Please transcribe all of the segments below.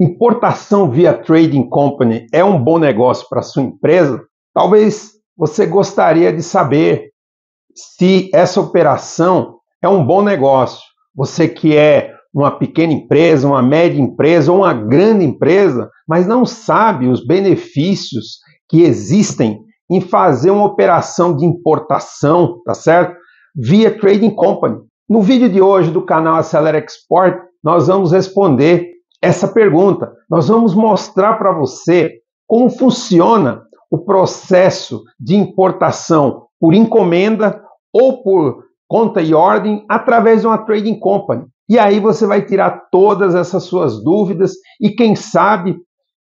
importação via trading company é um bom negócio para sua empresa, talvez você gostaria de saber se essa operação é um bom negócio. Você que é uma pequena empresa, uma média empresa ou uma grande empresa, mas não sabe os benefícios que existem em fazer uma operação de importação, tá certo? Via trading company. No vídeo de hoje do canal Acelera Export, nós vamos responder essa pergunta. Nós vamos mostrar para você como funciona o processo de importação por encomenda ou por conta e ordem através de uma trading company. E aí você vai tirar todas essas suas dúvidas e, quem sabe,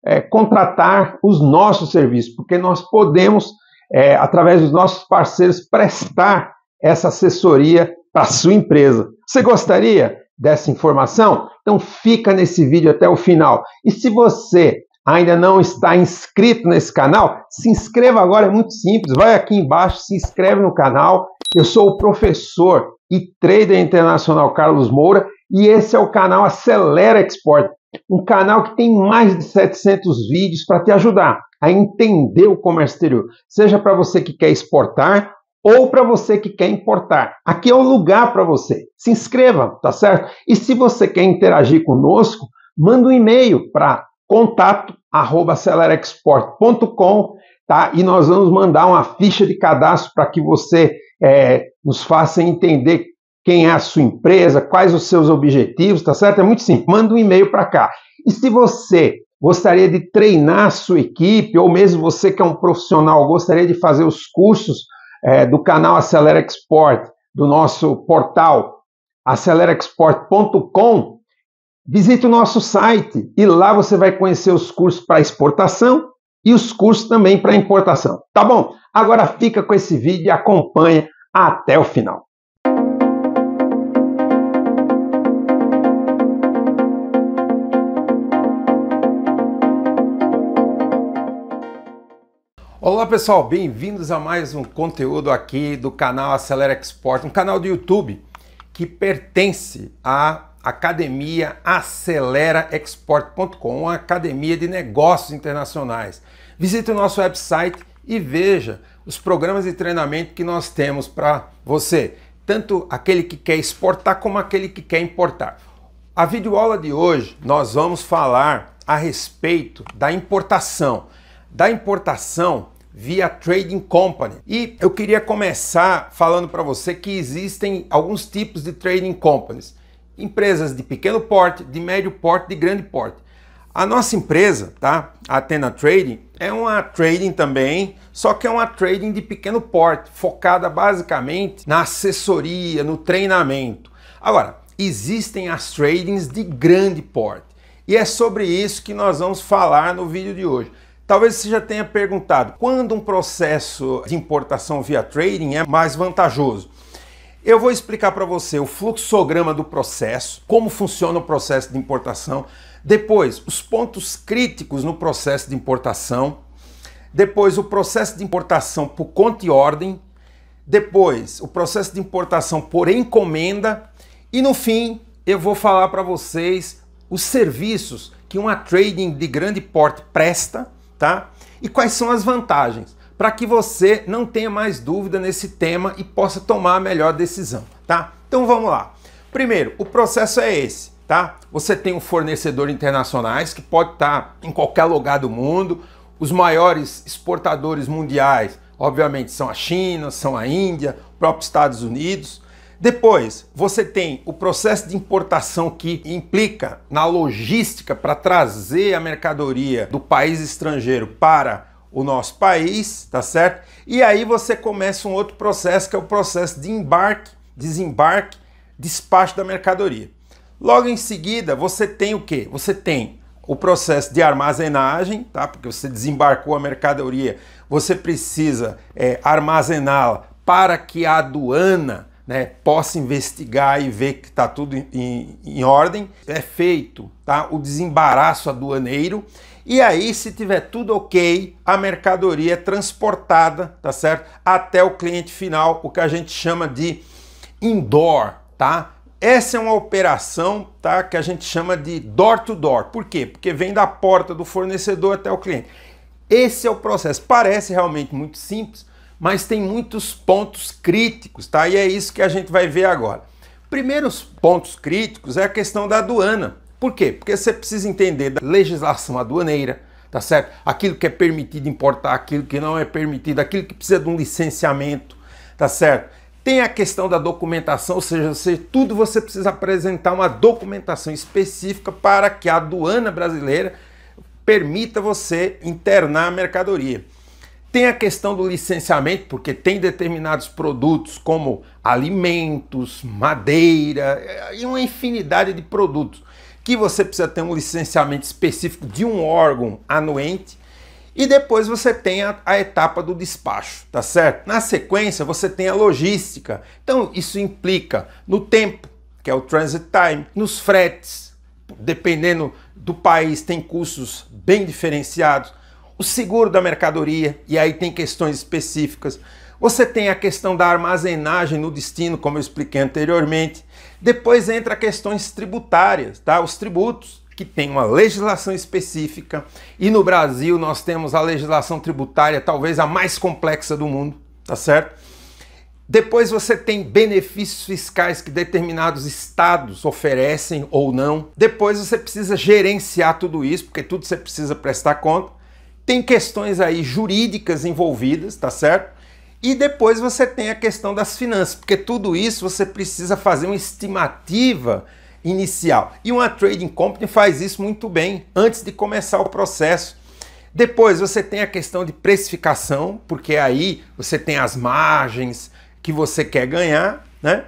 é, contratar os nossos serviços, porque nós podemos, é, através dos nossos parceiros, prestar essa assessoria para a sua empresa. Você gostaria? dessa informação? Então fica nesse vídeo até o final. E se você ainda não está inscrito nesse canal, se inscreva agora, é muito simples. Vai aqui embaixo, se inscreve no canal. Eu sou o professor e trader internacional Carlos Moura e esse é o canal Acelera Export, um canal que tem mais de 700 vídeos para te ajudar a entender o comércio exterior, seja para você que quer exportar ou para você que quer importar. Aqui é o lugar para você. Se inscreva, tá certo? E se você quer interagir conosco, manda um e-mail para contato@celerexport.com, tá? E nós vamos mandar uma ficha de cadastro para que você é, nos faça entender quem é a sua empresa, quais os seus objetivos, tá certo? É muito simples. Manda um e-mail para cá. E se você gostaria de treinar a sua equipe, ou mesmo você que é um profissional, gostaria de fazer os cursos é, do canal Acelera Export, do nosso portal aceleraexport.com, visite o nosso site e lá você vai conhecer os cursos para exportação e os cursos também para importação. Tá bom? Agora fica com esse vídeo e acompanha até o final. Olá pessoal, bem-vindos a mais um conteúdo aqui do canal Acelera Export, um canal do YouTube que pertence à academia aceleraexport.com, uma academia de negócios internacionais. Visite o nosso website e veja os programas de treinamento que nós temos para você, tanto aquele que quer exportar como aquele que quer importar. A videoaula de hoje nós vamos falar a respeito da importação. Da importação via trading company. E eu queria começar falando para você que existem alguns tipos de trading companies. Empresas de pequeno porte, de médio porte, de grande porte. A nossa empresa, tá? A Atena Trading é uma trading também, só que é uma trading de pequeno porte, focada basicamente na assessoria, no treinamento. Agora, existem as tradings de grande porte. E é sobre isso que nós vamos falar no vídeo de hoje. Talvez você já tenha perguntado quando um processo de importação via trading é mais vantajoso. Eu vou explicar para você o fluxograma do processo, como funciona o processo de importação, depois os pontos críticos no processo de importação, depois o processo de importação por conta e ordem, depois o processo de importação por encomenda e no fim eu vou falar para vocês os serviços que uma trading de grande porte presta tá? E quais são as vantagens? Para que você não tenha mais dúvida nesse tema e possa tomar a melhor decisão, tá? Então vamos lá. Primeiro, o processo é esse, tá? Você tem um fornecedor internacionais que pode estar tá em qualquer lugar do mundo. Os maiores exportadores mundiais, obviamente, são a China, são a Índia, próprios Estados Unidos. Depois, você tem o processo de importação que implica na logística para trazer a mercadoria do país estrangeiro para o nosso país, tá certo? E aí você começa um outro processo que é o processo de embarque, desembarque, despacho da mercadoria. Logo em seguida, você tem o que? Você tem o processo de armazenagem, tá? Porque você desembarcou a mercadoria, você precisa é, armazená-la para que a aduana né, possa investigar e ver que está tudo em, em ordem, é feito tá? o desembaraço aduaneiro e aí, se tiver tudo ok, a mercadoria é transportada, tá certo? Até o cliente final, o que a gente chama de indoor, tá? Essa é uma operação, tá? Que a gente chama de door to door. Por quê? Porque vem da porta do fornecedor até o cliente. Esse é o processo. Parece realmente muito simples, mas tem muitos pontos críticos, tá? E é isso que a gente vai ver agora. Primeiros pontos críticos é a questão da aduana. Por quê? Porque você precisa entender da legislação aduaneira, tá certo? Aquilo que é permitido importar, aquilo que não é permitido, aquilo que precisa de um licenciamento, tá certo? Tem a questão da documentação, ou seja, você, tudo você precisa apresentar uma documentação específica para que a aduana brasileira permita você internar a mercadoria. Tem a questão do licenciamento, porque tem determinados produtos como alimentos, madeira eh, e uma infinidade de produtos que você precisa ter um licenciamento específico de um órgão anuente e depois você tem a, a, etapa do despacho, tá certo? Na sequência, você tem a logística. Então, isso implica no tempo, que é o transit time, nos fretes, dependendo do país, tem custos bem diferenciados o seguro da mercadoria, e aí tem questões específicas. Você tem a questão da armazenagem no destino, como eu expliquei anteriormente. Depois entra questões tributárias, tá? Os tributos que tem uma legislação específica e no Brasil nós temos a legislação tributária talvez a mais complexa do mundo, tá certo? Depois você tem benefícios fiscais que determinados estados oferecem ou não. Depois você precisa gerenciar tudo isso, porque tudo você precisa prestar conta tem questões aí jurídicas envolvidas, tá certo? E depois você tem a questão das finanças, porque tudo isso você precisa fazer uma estimativa inicial. E uma trading company faz isso muito bem antes de começar o processo. Depois você tem a questão de precificação, porque aí você tem as margens que você quer ganhar, né?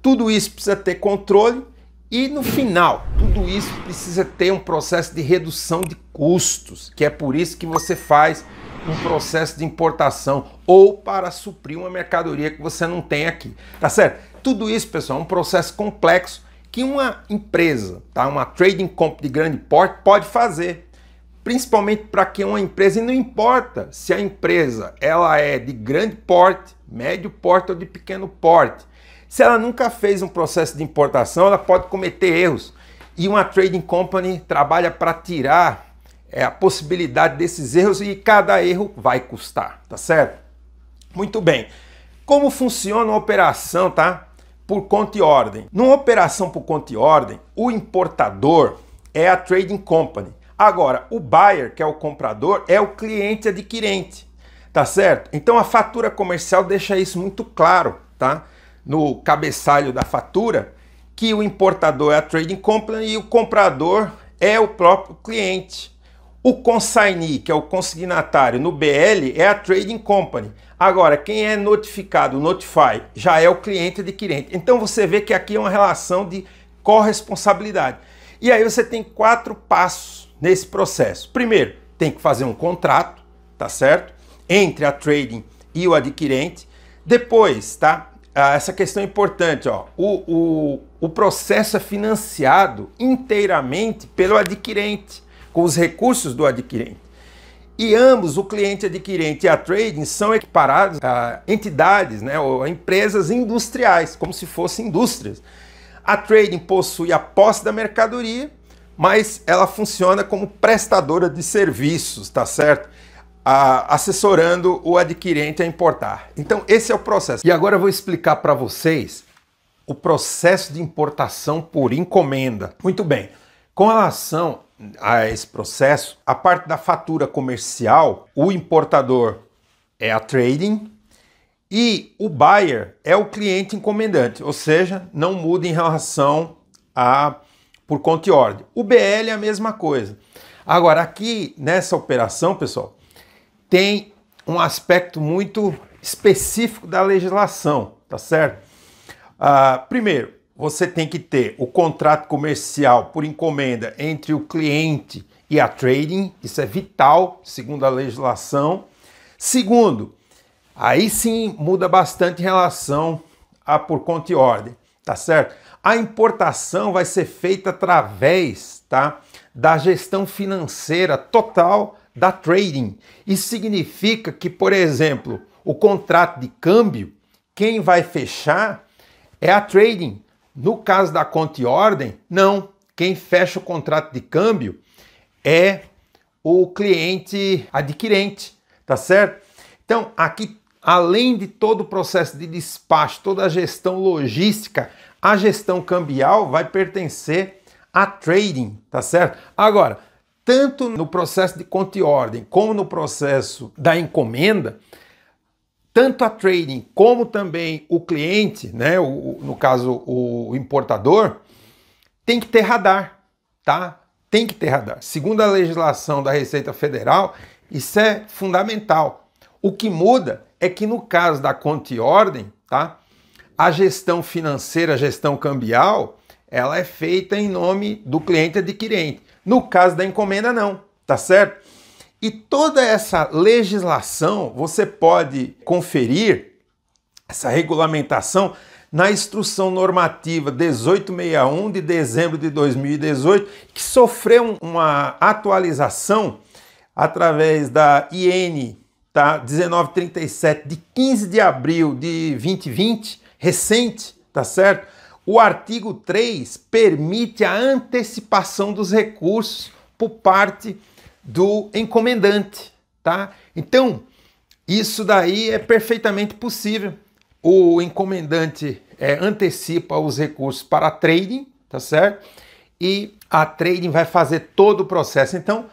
Tudo isso precisa ter controle e no final, tudo isso precisa ter um processo de redução de custos, que é por isso que você faz um processo de importação ou para suprir uma mercadoria que você não tem aqui, tá certo? Tudo isso, pessoal, é um processo complexo que uma empresa, tá, uma trading comp de grande porte pode fazer, principalmente para que uma empresa, e não importa se a empresa ela é de grande porte, médio porte ou de pequeno porte, se ela nunca fez um processo de importação, ela pode cometer erros. E uma trading company trabalha para tirar é, a possibilidade desses erros e cada erro vai custar, tá certo? Muito bem. Como funciona a operação, tá? Por conta e ordem. Numa operação por conta e ordem, o importador é a trading company. Agora, o buyer, que é o comprador, é o cliente adquirente, tá certo? Então a fatura comercial deixa isso muito claro, tá? no cabeçalho da fatura que o importador é a trading company e o comprador é o próprio cliente. O consignee, que é o consignatário no BL, é a trading company. Agora, quem é notificado, notify, já é o cliente adquirente. Então você vê que aqui é uma relação de corresponsabilidade. E aí você tem quatro passos nesse processo. Primeiro, tem que fazer um contrato, tá certo? Entre a trading e o adquirente. Depois, tá? Ah, essa questão é importante, ó. O, o, o processo é financiado inteiramente pelo adquirente, com os recursos do adquirente. E ambos, o cliente adquirente e a trading, são equiparados a entidades, né, ou a empresas industriais, como se fossem indústrias. A trading possui a posse da mercadoria, mas ela funciona como prestadora de serviços, tá certo? a, assessorando o adquirente a importar. Então, esse é o processo. E agora eu vou explicar para vocês o processo de importação por encomenda. Muito bem. Com relação a esse processo, a parte da fatura comercial, o importador é a trading e o buyer é o cliente encomendante, ou seja, não muda em relação a por conta e ordem. O BL é a mesma coisa. Agora aqui nessa operação, pessoal, tem um aspecto muito específico da legislação, tá certo? Ah, primeiro, você tem que ter o contrato comercial por encomenda entre o cliente e a trading, isso é vital, segundo a legislação. Segundo, aí sim muda bastante em relação a por conta e ordem, tá certo? A importação vai ser feita através, tá, da gestão financeira total da trading e significa que, por exemplo, o contrato de câmbio, quem vai fechar é a trading. No caso da conta e ordem, não. Quem fecha o contrato de câmbio é o cliente adquirente, tá certo? Então, aqui, além de todo o processo de despacho, toda a gestão logística, a gestão cambial vai pertencer a trading, tá certo? Agora, tanto no processo de conta e ordem como no processo da encomenda, tanto a trading como também o cliente, né, o, no caso o importador, tem que ter radar, tá? Tem que ter radar. Segundo a legislação da Receita Federal, isso é fundamental. O que muda é que no caso da conta e ordem, tá? A gestão financeira, a gestão cambial, ela é feita em nome do cliente adquirente. No caso da encomenda, não, tá certo? E toda essa legislação você pode conferir, essa regulamentação, na instrução normativa 1861 de dezembro de 2018, que sofreu uma atualização através da IN tá? 1937 de 15 de abril de 2020, recente, tá certo? O artigo 3 permite a antecipação dos recursos por parte do encomendante, tá? Então, isso daí é perfeitamente possível. O encomendante é, antecipa os recursos para a trading, tá certo? E a trading vai fazer todo o processo. Então,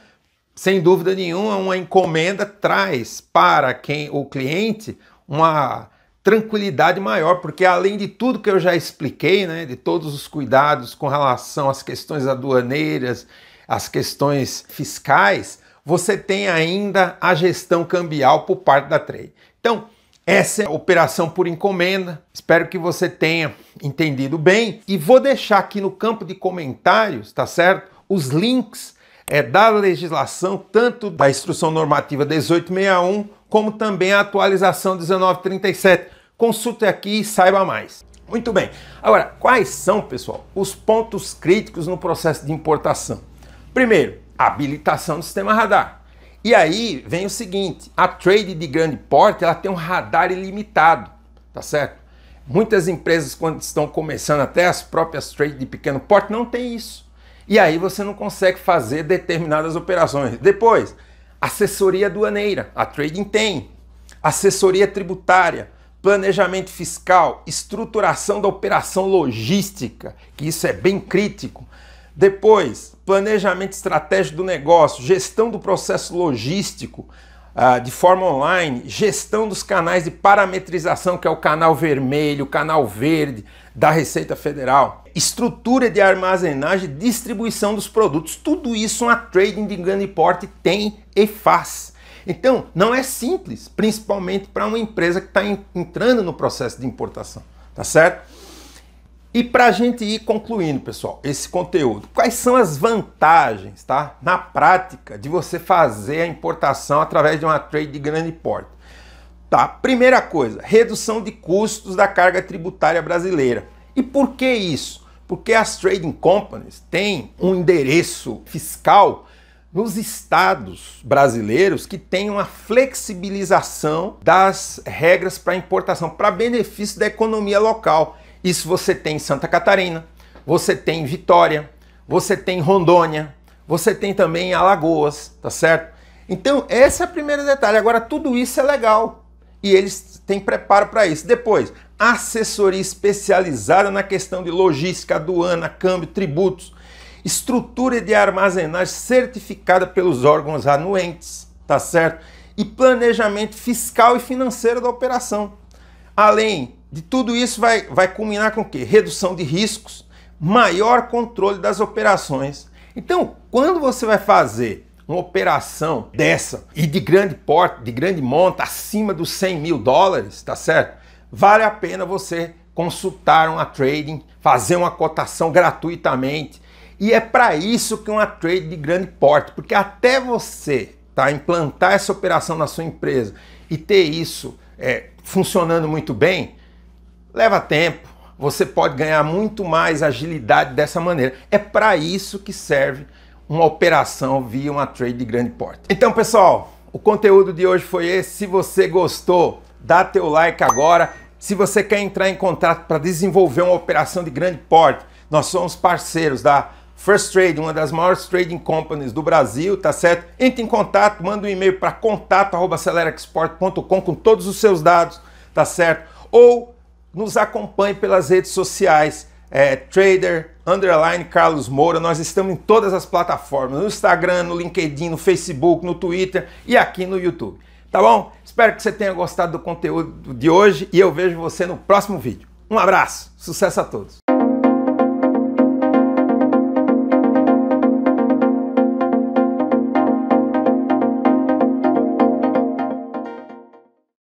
sem dúvida nenhuma, uma encomenda traz para quem o cliente uma tranquilidade maior, porque além de tudo que eu já expliquei, né, de todos os cuidados com relação às questões aduaneiras, às questões fiscais, você tem ainda a gestão cambial por parte da Trade. Então, essa é a operação por encomenda. Espero que você tenha entendido bem e vou deixar aqui no campo de comentários, tá certo? Os links é, da legislação, tanto da instrução normativa 1861 como também a atualização 1937. Consulte aqui e saiba mais. Muito bem. Agora, quais são, pessoal, os pontos críticos no processo de importação? Primeiro, habilitação do sistema radar. E aí vem o seguinte, a trade de grande porte, ela tem um radar ilimitado, tá certo? Muitas empresas quando estão começando até as próprias trades de pequeno porte não tem isso. E aí você não consegue fazer determinadas operações. Depois, assessoria aduaneira, a Trading tem, assessoria tributária, planejamento fiscal, estruturação da operação logística, que isso é bem crítico. Depois, planejamento estratégico do negócio, gestão do processo logístico uh, de forma online, gestão dos canais de parametrização, que é o canal vermelho, o canal verde da Receita Federal estrutura de armazenagem, distribuição dos produtos. Tudo isso uma trading de grande porte tem e faz. Então, não é simples, principalmente para uma empresa que está entrando no processo de importação, tá certo? E para a gente ir concluindo, pessoal, esse conteúdo, quais são as vantagens, tá? Na prática, de você fazer a importação através de uma trade de grande porte. Tá, primeira coisa, redução de custos da carga tributária brasileira. E por que isso? Porque as trading companies têm um endereço fiscal nos estados brasileiros que tem uma flexibilização das regras para importação para benefício da economia local. Isso você tem em Santa Catarina, você tem em Vitória, você tem em Rondônia, você tem também em Alagoas, tá certo? Então, esse é o primeiro detalhe. Agora, tudo isso é legal e eles têm preparo para isso. Depois, assessoria especializada na questão de logística, aduana, câmbio, tributos, estrutura de armazenagem certificada pelos órgãos anuentes, tá certo? E planejamento fiscal e financeiro da operação. Além de tudo isso, vai, vai culminar com o quê? Redução de riscos, maior controle das operações. Então, quando você vai fazer uma operação dessa e de grande porte, de grande monta, acima dos 100 mil dólares, tá certo? Vale a pena você consultar uma trading, fazer uma cotação gratuitamente. E é para isso que uma trade de grande porte, porque até você tá, implantar essa operação na sua empresa e ter isso é, funcionando muito bem, leva tempo. Você pode ganhar muito mais agilidade dessa maneira. É para isso que serve uma operação via uma trade de grande porte. Então, pessoal, o conteúdo de hoje foi esse. Se você gostou, dá teu like agora. Se você quer entrar em contato para desenvolver uma operação de grande porte, nós somos parceiros da First Trade, uma das maiores trading companies do Brasil, tá certo? Entre em contato, manda um e-mail para contato@celerexport.com com todos os seus dados, tá certo? Ou nos acompanhe pelas redes sociais, é, Trader underline Carlos Moura. Nós estamos em todas as plataformas, no Instagram, no LinkedIn, no Facebook, no Twitter e aqui no YouTube. Tá bom? Espero que você tenha gostado do conteúdo de hoje e eu vejo você no próximo vídeo. Um abraço, sucesso a todos!